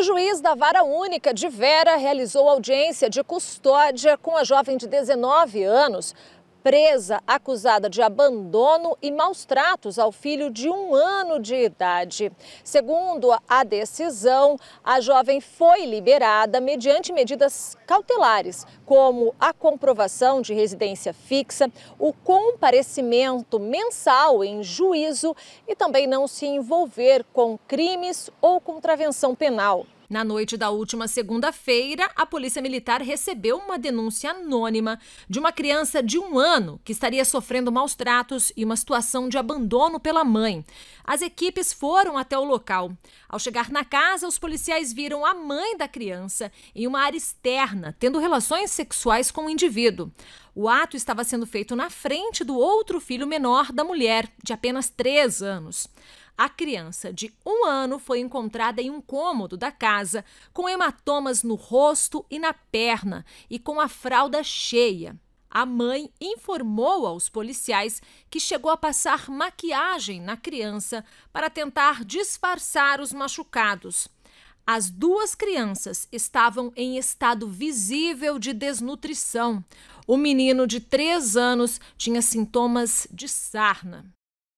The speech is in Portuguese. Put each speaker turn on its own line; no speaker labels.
O juiz da Vara Única de Vera realizou audiência de custódia com a jovem de 19 anos presa acusada de abandono e maus tratos ao filho de um ano de idade. Segundo a decisão, a jovem foi liberada mediante medidas cautelares, como a comprovação de residência fixa, o comparecimento mensal em juízo e também não se envolver com crimes ou contravenção penal. Na noite da última segunda-feira, a Polícia Militar recebeu uma denúncia anônima de uma criança de um ano que estaria sofrendo maus tratos e uma situação de abandono pela mãe. As equipes foram até o local. Ao chegar na casa, os policiais viram a mãe da criança em uma área externa, tendo relações sexuais com o indivíduo. O ato estava sendo feito na frente do outro filho menor da mulher, de apenas 3 anos. A criança de um ano foi encontrada em um cômodo da casa, com hematomas no rosto e na perna e com a fralda cheia. A mãe informou aos policiais que chegou a passar maquiagem na criança para tentar disfarçar os machucados. As duas crianças estavam em estado visível de desnutrição. O menino de três anos tinha sintomas de sarna.